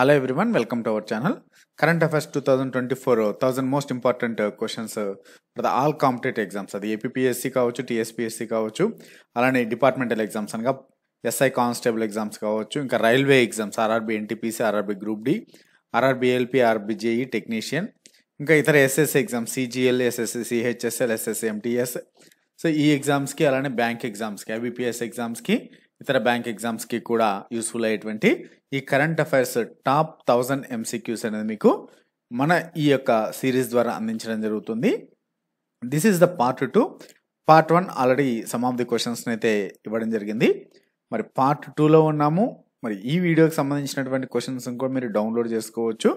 Hello everyone welcome to our channel current affairs two thousand twenty four thousand most important questions for the all competitive exams అది APSC కావచ్చు TSPSC కావచ్చు అలానే departmental exams అనగా SI constable exams కావచ్చు ఇంకా railway exams RRB NTPC RRB group D RRB LP JE technician ఇంకా ఇతర SSC exams CGL SSC CHSL SSC MTS so ఈ ఎగ్జామ్స్కి అలానే బ్యాంక్ ఎగ్జామ్స్కి ఐబీపీఎస్ ఎగ్జామ్స్కి ఇతర బ్యాంక్ ఎగ్జామ్స్కి కూడా యూస్ఫుల్ అయ్యేటువంటి ఈ current affairs top thousand MCQs అనేది మీకు మన ఈ యొక్క సిరీస్ ద్వారా అందించడం జరుగుతుంది this is the part two part one already some of the క్వశ్చన్స్ని అయితే ఇవ్వడం జరిగింది మరి పార్ట్ టూలో ఉన్నాము మరి ఈ వీడియోకి సంబంధించినటువంటి క్వశ్చన్స్ కూడా మీరు డౌన్లోడ్ చేసుకోవచ్చు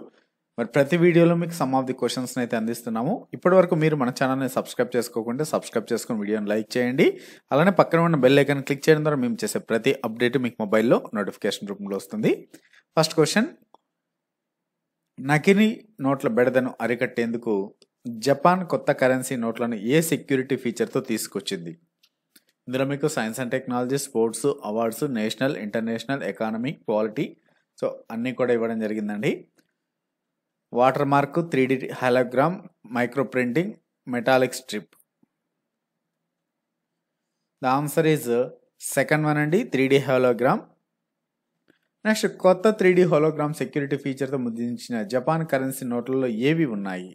మరి ప్రతి వీడియోలో మీకు సమ్ ఆఫ్ ది క్వశ్చన్స్ అయితే అందిస్తున్నాము ఇప్పటి వరకు మీరు మన ఛానల్ని సబ్స్క్రైబ్ చేసుకోకుండా సబ్స్క్రైబ్ చేసుకుని వీడియోని లైక్ చేయండి అలానే పక్కన ఉన్న బెల్ ఐకన్ క్లిక్ చేయడం ద్వారా మేము చేసే ప్రతి అప్డేట్ మీకు మొబైల్లో నోటిఫికేషన్ రూపంలో వస్తుంది ఫస్ట్ క్వశ్చన్ నకిలీ నోట్ల బెడదను అరికట్టేందుకు జపాన్ కొత్త కరెన్సీ నోట్లను ఏ సెక్యూరిటీ ఫీచర్తో తీసుకొచ్చింది ఇందులో మీకు science and technology sports awards national international economic quality so అన్నీ కూడా ఇవ్వడం జరిగిందండి watermark three D hologram micro printing metallic strip the answer is second one అండి త్రీ డి హోలోగ్రామ్ నెక్స్ట్ కొత్త త్రీ డి హోలోగ్రామ్ సెక్యూరిటీ ఫీచర్తో ముద్రించిన Japan currency నోట్లలో ఏవి ఉన్నాయి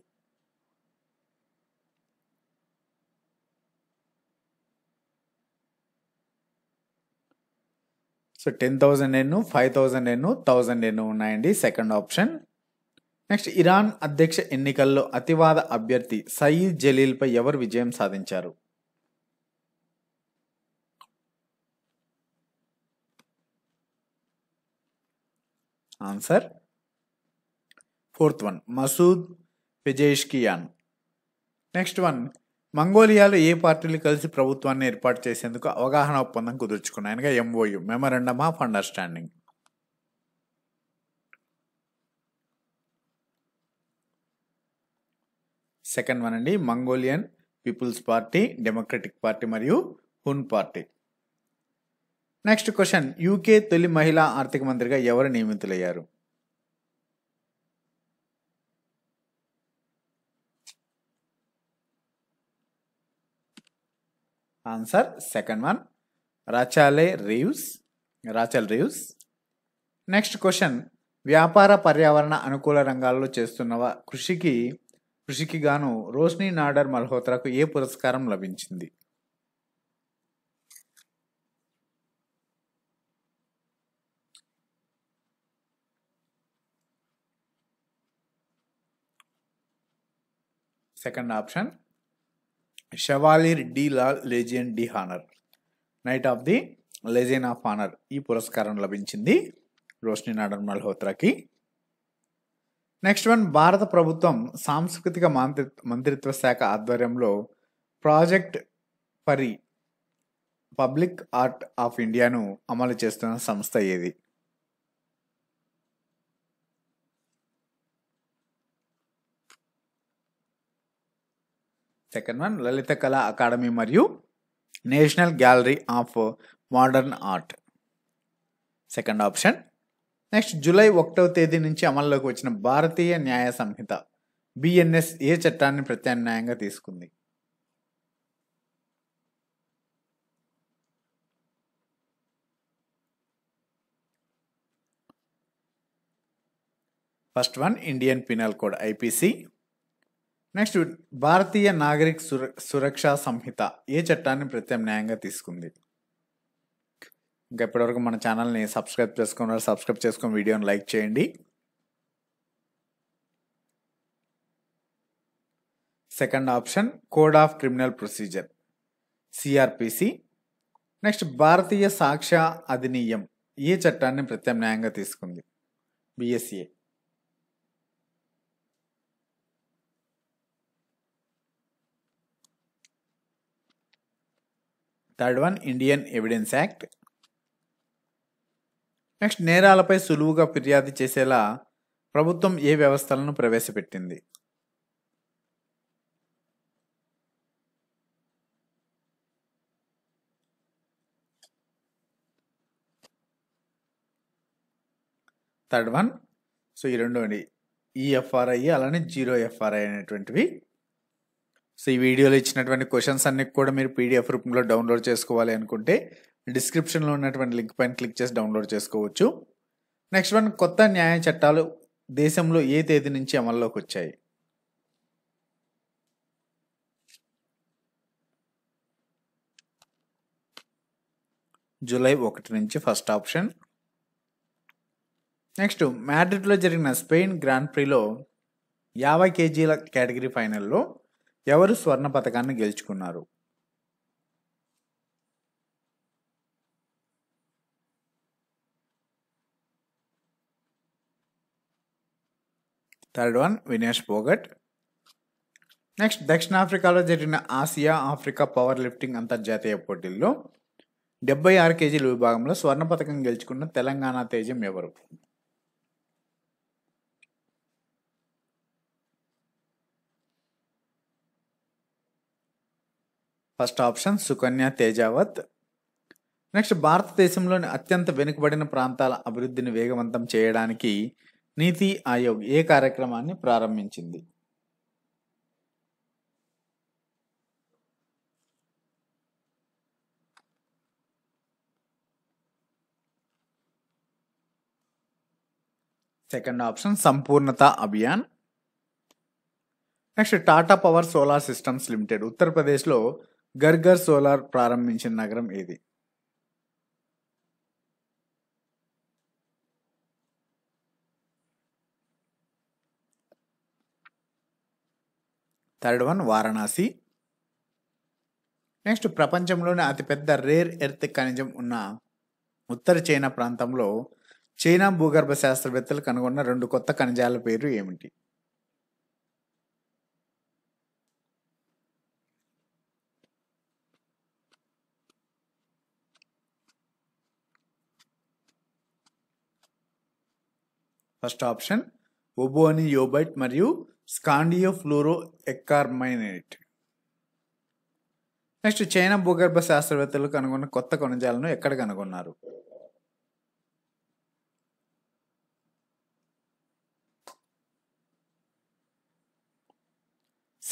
so ten thousand yen five thousand yen thousand yen ఉన్నాయండి second option next Iran అధ్యక్ష ఎన్నికల్లో అతివాద అభ్యర్థి సయీద్ జలీల్పై ఎవరు విజయం సాధించారు answer fourth one Masoud Kian next one మంగోలియాలో ఏ పార్టీలు కలిసి ప్రభుత్వాన్ని ఏర్పాటు చేసేందుకు అవగాహన ఒప్పందం కుదుర్చుకున్నాయనగా MOU memorandum of understanding second one అండి Mongolian people's party democratic party మరియు Hun party next question UK తొలి మహిళా ఆర్థిక మంత్రిగా ఎవరు నియమితులయ్యారు answer second one Rachel Reeves Rachel Reeves next question వ్యాపార పర్యావరణ అనుకూల రంగాల్లో చేస్తున్న కృషికి కృషికి గాను రోష్ని నాడర్ మల్హోత్రాకు ఏ పురస్కారం లభించింది second option chevalier de la legion de honour knight of the legend of honour ఈ పురస్కారం లభించింది రోష్ని నాడర్ మల్హోత్రాకి నెక్స్ట్ వన్ భారత ప్రభుత్వం సాంస్కృతిక మంత్రి మంత్రిత్వ శాఖ ఆధ్వర్యంలో ప్రాజెక్ట్ పరి పబ్లిక్ ఆర్ట్ ఆఫ్ ఇండియాను అమలు చేస్తున్న సంస్థ ఏది సెకండ్ వన్ లలిత కళా అకాడమీ మరియు national gallery of modern art second option next July ఒకటవ తేదీ నుంచి అమల్లోకి వచ్చిన భారతీయ న్యాయ సంహిత బిఎన్ఎస్ ఏ చట్టాన్ని ప్రత్యామ్నాయంగా తీసుకుంది first one Indian penal code IPC next Bharatiya Nagarik Suraksha సంహిత ఏ చట్టాన్ని ప్రత్యామ్నాయంగా తీసుకుంది ఇంకా ఇప్పటివరకు మన ఛానల్ని సబ్స్క్రైబ్ చేసుకున్నారు సబ్స్క్రైబ్ చేసుకుని వీడియోని లైక్ చేయండి second option code of criminal procedure CRPC next Bharatiya Sakshya Adhiniyam ఈ చట్టాన్ని ప్రత్యామ్నాయంగా తీసుకుంది BSA third one Indian evidence act next నేరాలపై సులువుగా ఫిర్యాదు చేసేలా ప్రభుత్వం ఏ వ్యవస్థలను ప్రవేశపెట్టింది థర్డ్ వన్ సో ఈ రెండు అండి ఈఎఫ్ఆర్ఐ అలానే జీరో ఎఫ్ఆర్ఐ అనేటువంటివి సో ఈ వీడియోలో ఇచ్చినటువంటి క్వశ్చన్స్ అన్ని కూడా మీరు పీడిఎఫ్ రూపంలో డౌన్లోడ్ చేసుకోవాలి అనుకుంటే డిస్క్రిప్షన్లో ఉన్నటువంటి లింక్ పైన క్లిక్ చేసి డౌన్లోడ్ చేసుకోవచ్చు నెక్స్ట్ వన్ కొత్త న్యాయ చట్టాలు దేశంలో ఏ తేదీ నుంచి అమల్లోకి వచ్చాయి జూలై ఒకటి నుంచి ఫస్ట్ ఆప్షన్ నెక్స్ట్ మ్యాడ్రిడ్లో జరిగిన స్పెయిన్ గ్రాండ్ ప్రీలో యాభై కేజీల కేటగిరీ ఫైనల్లో ఎవరు స్వర్ణ పథకాన్ని గెలుచుకున్నారు third one Vinesh Phogat next దక్షిణాఫ్రికాలో జరిగిన ఆసియా ఆఫ్రికా పవర్ లిఫ్టింగ్ అంతర్జాతీయ పోటీల్లో డెబ్బై ఆరు కేజీల విభాగంలో స్వర్ణ పథకం గెలుచుకున్న తెలంగాణ తేజం ఎవరు first option Sukanya Tejavath next భారతదేశంలోని అత్యంత వెనుకబడిన ప్రాంతాల అభివృద్ధిని వేగవంతం చేయడానికి నీతి ఆయోగ్ ఏ కార్యక్రమాన్ని ప్రారంభించింది second option Sampoornata Abhiyan next Tata power solar systems limited ఉత్తరప్రదేశ్లో గర్గర్ సోలార్ ప్రారంభించిన నగరం ఏది థర్డ్ వన్ వారణాసి నెక్స్ట్ ప్రపంచంలోనే అతిపెద్ద రేర్ ఎర్త్ ఖనిజం ఉన్న ఉత్తర చైనా ప్రాంతంలో చైనా భూగర్భ శాస్త్రవేత్తలు కనుగొన్న రెండు కొత్త ఖనిజాల పేరు ఏమిటి ఫస్ట్ ఆప్షన్ ఒబోని యోబైట్ మరియు ఫ్లోరో ఎక్కార్మైనేట్ నెక్స్ట్ చైనా భూగర్భ శాస్త్రవేత్తలు కనుగొన్న కొత్త ఖనిజాలను ఎక్కడ కనుగొన్నారు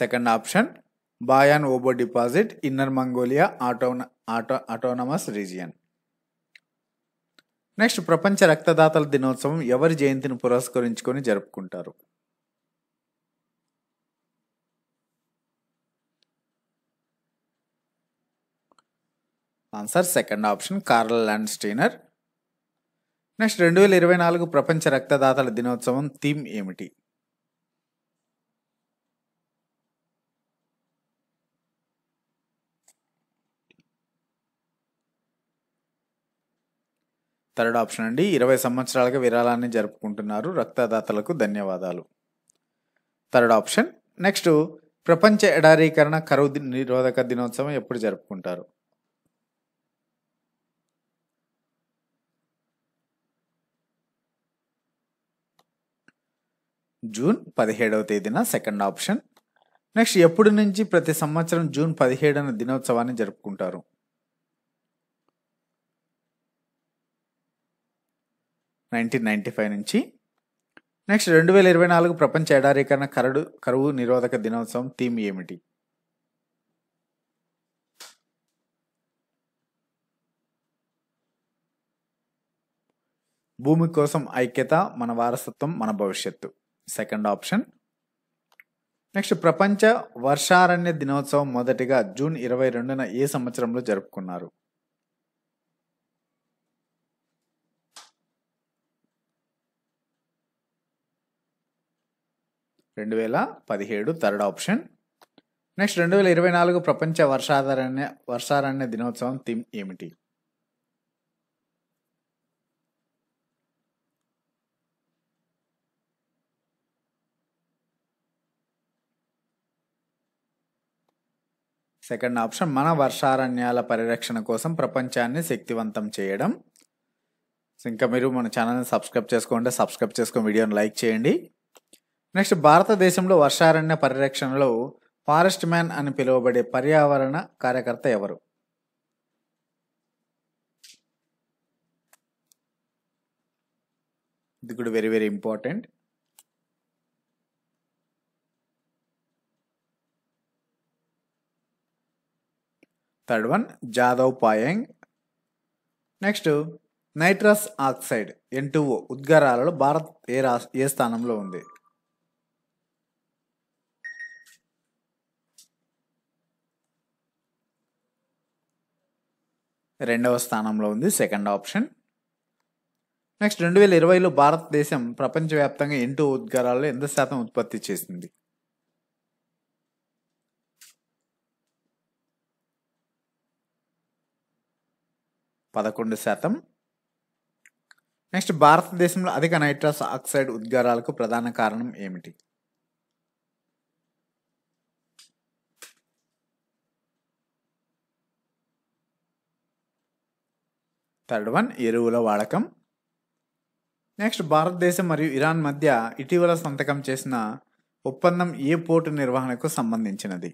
second option Bayan Obo deposit inner Mongolia ఆటోన ఆటో ఆటోనమస్ రీజియన్ నెక్స్ట్ ప్రపంచ రక్తదాతల దినోత్సవం ఎవరి జయంతిని పురస్కరించుకొని జరుపుకుంటారు answer second option Karl Landsteiner next రెండు వేల ఇరవై నాలుగు ప్రపంచ రక్తదాతల దినోత్సవం థీమ్ ఏమిటి థర్డ్ ఆప్షన్ అండి ఇరవై సంవత్సరాలుగా విరాళాన్ని జరుపుకుంటున్నారు రక్తదాతలకు ధన్యవాదాలు థర్డ్ ఆప్షన్ నెక్స్ట్ ప్రపంచ ఎడారీకరణ కరువు నిరోధక దినోత్సవం ఎప్పుడు జరుపుకుంటారు జూన్ పదిహేడవ తేదీన సెకండ్ ఆప్షన్ నెక్స్ట్ ఎప్పటి నుంచి ప్రతి సంవత్సరం జూన్ పదిహేడున దినోత్సవాన్ని జరుపుకుంటారు నైన్టీన్ నైంటీ ఫైవ్ నుంచి నెక్స్ట్ రెండు వేల ఇరవై నాలుగు ప్రపంచ ఎడారీకరణ కరడు కరువు నిరోధక దినోత్సవం థీమ్ ఏమిటి భూమి కోసం ఐక్యత మన వారసత్వం మన భవిష్యత్తు సెకండ్ ఆప్షన్ నెక్స్ట్ ప్రపంచ వర్షారణ్య దినోత్సవం మొదటిగా జూన్ ఇరవై రెండున ఏ సంవత్సరంలో జరుపుకున్నారు రెండు వేల పదిహేడు థర్డ్ ఆప్షన్ నెక్స్ట్ రెండు వేల ఇరవై నాలుగు ప్రపంచ వర్షాధారణ్య వర్షారణ్య దినోత్సవం థీమ్ ఏమిటి సెకండ్ ఆప్షన్ మన వర్షారణ్యాల పరిరక్షణ కోసం ప్రపంచాన్ని శక్తివంతం చేయడం ఇంకా మీరు మన ఛానల్ని సబ్స్క్రైబ్ చేసుకోండి సబ్స్క్రైబ్ చేసుకుని వీడియోని లైక్ చేయండి నెక్స్ట్ భారతదేశంలో వర్షారణ్య పరిరక్షణలో ఫారెస్ట్ మ్యాన్ అని పిలువబడే పర్యావరణ కార్యకర్త ఎవరు ఇది కూడా very very important third one Jadav Payeng next nitrous oxide N ఉద్గారాలలో భారత్ ఏ రా ఏ స్థానంలో ఉంది రెండవ స్థానంలో ఉంది సెకండ్ ఆప్షన్ నెక్స్ట్ రెండు వేల ఇరవైలో భారతదేశం ప్రపంచవ్యాప్తంగా ఎన్టూ ఉద్గారాలలో ఎంత శాతం ఉత్పత్తి చేసింది పదకొండు శాతం నెక్స్ట్ భారతదేశంలో అధిక నైట్రస్ ఆక్సైడ్ ఉద్గారాలకు ప్రధాన కారణం ఏమిటి థర్డ్ వన్ ఎరువుల వాడకం నెక్స్ట్ భారతదేశం మరియు ఇరాన్ మధ్య ఇటీవల సంతకం చేసిన ఒప్పందం ఏ పోర్టు నిర్వహణకు సంబంధించినది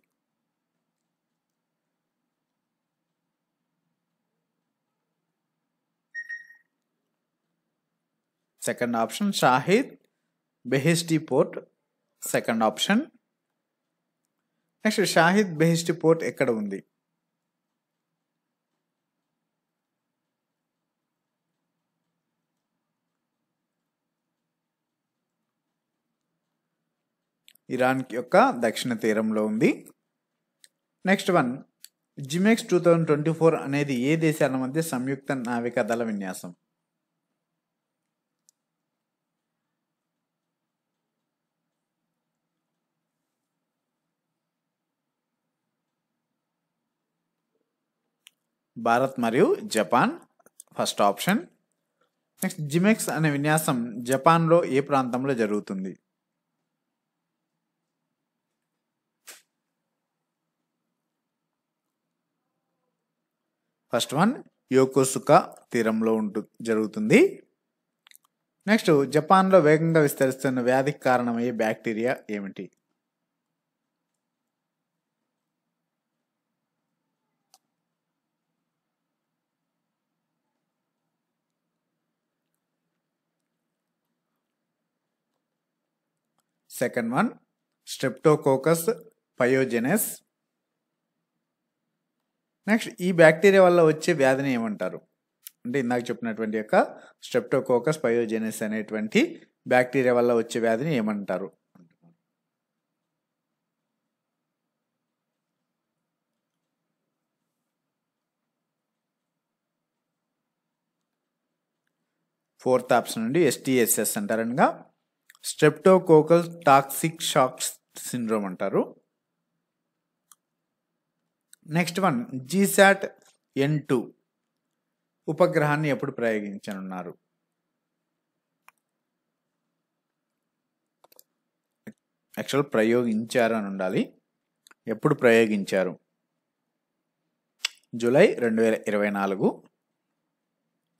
second option Shahid Beheshti port second option next Shahid Beheshti port ఎక్కడ ఉంది ఇరాన్ యొక్క దక్షిణ తీరంలో ఉంది next one JIMEX two thousand twenty four అనేది ఏ దేశాల మధ్య సంయుక్త నావికా దళ విన్యాసం భారత్ మరియు Japan first option next JIMEX అనే విన్యాసం జపాన్లో ఏ ప్రాంతంలో జరుగుతుంది ఫస్ట్ వన్ యోకోసుక తీరంలో ఉంటు జరుగుతుంది నెక్స్ట్ జపాన్లో వేగంగా విస్తరిస్తున్న వ్యాధికి కారణమయ్యే బ్యాక్టీరియా ఏమిటి second one streptococcus pyogenes. Next ఈ బ్యాక్టీరియా వల్ల వచ్చే వ్యాధిని ఏమంటారు అంటే ఇందాక చెప్పినటువంటి యొక్క స్ట్రెప్టోకోకస్ పయోజెనెస్ అనేటువంటి బ్యాక్టీరియా వల్ల వచ్చే వ్యాధిని ఏమంటారు ఫోర్త్ ఆప్షన్ నుండి ఎస్టీఎస్ఎస్ అంటారనగా స్ట్రెప్టోకోకల్ టాక్సిక్ షాక్ సిండ్రోమ్ అంటారు next one GSAT N two ఉపగ్రహాన్ని ఎప్పుడు ప్రయోగించనున్నారు యాక్చువల్ ప్రయోగించారు అని ఉండాలి ఎప్పుడు ప్రయోగించారు జూలై రెండు వేల ఇరవై నాలుగు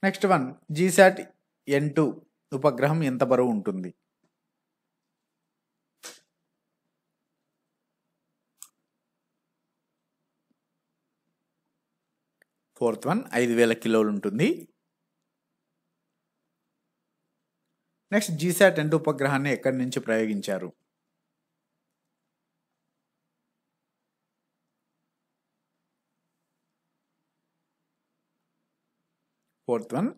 next one GSAT N two ఉపగ్రహం ఎంత బరువు ఉంటుంది ఫోర్త్ వన్ ఐదు వేల కిలోలు ఉంటుంది నెక్స్ట్ జీసాట్ రెండు ఉపగ్రహాన్ని ఎక్కడి నుంచి ప్రయోగించారు ఫోర్త్ వన్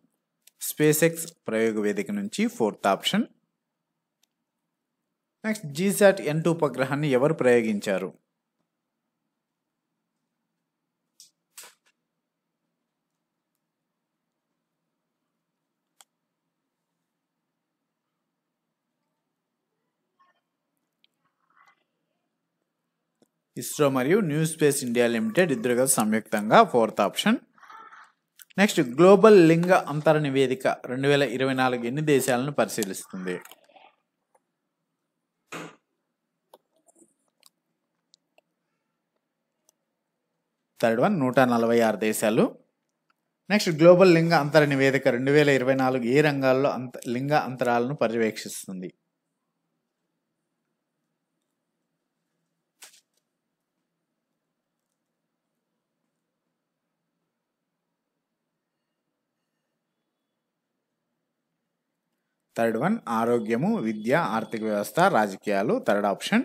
స్పేస్ ఎక్స్ ప్రయోగ వేదిక నుంచి fourth option next GSAT N two ఉపగ్రహాన్ని ఎవరు ప్రయోగించారు ఇస్రో మరియు న్యూ స్పేస్ ఇండియా లిమిటెడ్ ఇద్దరు కలిసి సంయుక్తంగా ఫోర్త్ ఆప్షన్ నెక్స్ట్ గ్లోబల్ లింగ అంతర నివేదిక రెండు వేల ఇరవై నాలుగు ఎన్ని దేశాలను పరిశీలిస్తుంది థర్డ్ వన్ నూట నలభై ఆరు దేశాలు నెక్స్ట్ గ్లోబల్ లింగ అంతర నివేదిక రెండు వేల ఇరవై నాలుగు ఏ రంగాల్లో అంత లింగ అంతరాలను పర్యవేక్షిస్తుంది థర్డ్ వన్ ఆరోగ్యము విద్య ఆర్థిక వ్యవస్థ రాజకీయాలు థర్డ్ ఆప్షన్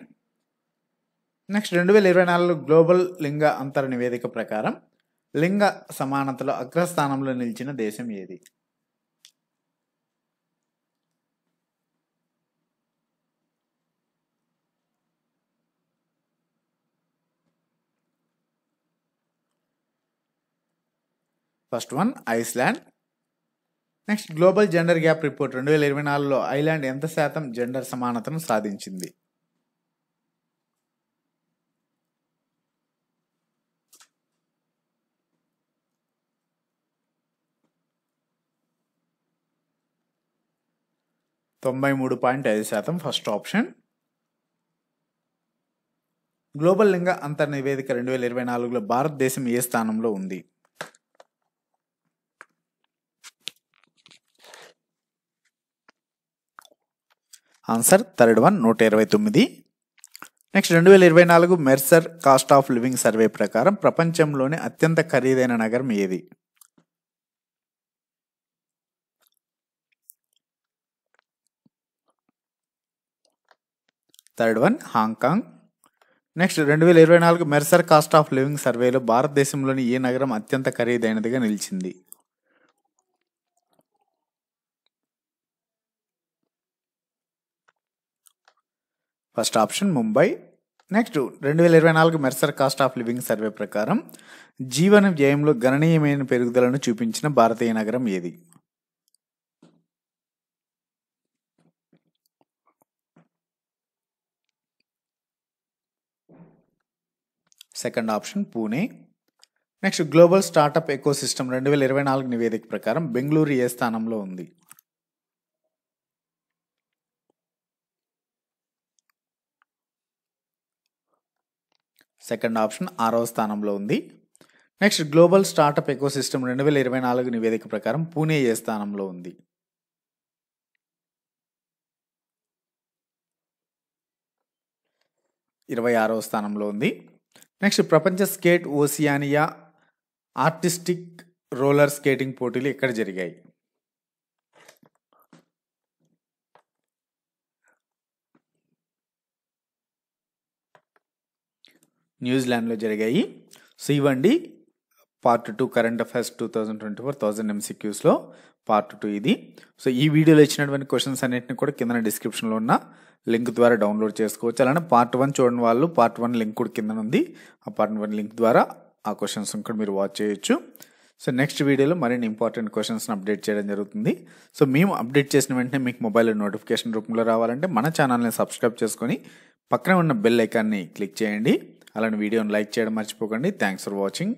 నెక్స్ట్ రెండు వేల ఇరవై నాలుగు గ్లోబల్ లింగ అంతర నివేదిక ప్రకారం లింగ సమానతలో అగ్రస్థానంలో నిలిచిన దేశం ఏది first one Iceland next global gender gap report రెండు వేల ఇరవై నాలుగులో ఐలాండ్ ఎంత శాతం జెండర్ సమానతను సాధించింది తొంభై మూడు పాయింట్ ఐదు శాతం ఫస్ట్ ఆప్షన్ గ్లోబల్ లింగ అంతర్ నివేదిక రెండు వేల ఇరవై నాలుగులో భారతదేశం ఏ స్థానంలో ఉంది ఆన్సర్ థర్డ్ వన్ నూట ఇరవై తొమ్మిది నెక్స్ట్ రెండు వేల ఇరవై నాలుగు Mercer cost of living survey ప్రకారం ప్రపంచంలోనే అత్యంత ఖరీదైన నగరం ఏది థర్డ్ వన్ హాంకాంగ్ నెక్స్ట్ రెండు వేల ఇరవై నాలుగు మెర్సర్ కాస్ట్ ఆఫ్ లివింగ్ సర్వేలో భారతదేశంలోని ఏ నగరం అత్యంత ఖరీదైనదిగా నిలిచింది ఫస్ట్ ఆప్షన్ ముంబై నెక్స్ట్ రెండు వేల ఇరవై నాలుగు Mercer cost of living survey ప్రకారం జీవన వ్యయంలో గణనీయమైన పెరుగుదలను చూపించిన భారతీయ నగరం ఏది second option Pune next global startup ecosystem రెండు వేల ఇరవై నాలుగు నివేదిక ప్రకారం బెంగళూరు ఏ స్థానంలో ఉంది సెకండ్ ఆప్షన్ ఆరవ స్థానంలో ఉంది నెక్స్ట్ గ్లోబల్ స్టార్టప్ సిస్టమ్ రెండు వేల ఇరవై నాలుగు నివేదిక ప్రకారం పూణే ఏ స్థానంలో ఉంది ఇరవై ఆరవ స్థానంలో ఉంది నెక్స్ట్ ప్రపంచ skate Oceania artistic roller skating పోటీలు ఎక్కడ జరిగాయి న్యూజిలాండ్లో జరిగాయి సో ఇవ్వండి part two current affairs two thousand twenty four thousand ఎంసీక్యూస్లో పార్ట్ టూ ఇది సో ఈ వీడియోలో ఇచ్చినటువంటి క్వశ్చన్స్ అన్నింటిని కూడా కింద డిస్క్రిప్షన్లో ఉన్న లింక్ ద్వారా డౌన్లోడ్ చేసుకోవచ్చు అలానే పార్ట్ వన్ చూడని వాళ్ళు పార్ట్ వన్ లింక్ కూడా కింద ఉంది ఆ పార్ట్ వన్ లింక్ ద్వారా ఆ క్వశ్చన్స్ కూడా మీరు వాచ్ చేయొచ్చు సో నెక్స్ట్ వీడియోలో మరిన్ని ఇంపార్టెంట్ క్వశ్చన్స్ని అప్డేట్ చేయడం జరుగుతుంది సో మేము అప్డేట్ చేసిన వెంటనే మీకు మొబైల్లో నోటిఫికేషన్ రూపంలో రావాలంటే మన ఛానల్ని సబ్స్క్రైబ్ చేసుకొని పక్కన ఉన్న బెల్ ఐకాన్ని క్లిక్ చేయండి అలాంటి వీడియోని లైక్ చేయడం మర్చిపోకండి థ్యాంక్స్ ఫర్ వాచింగ్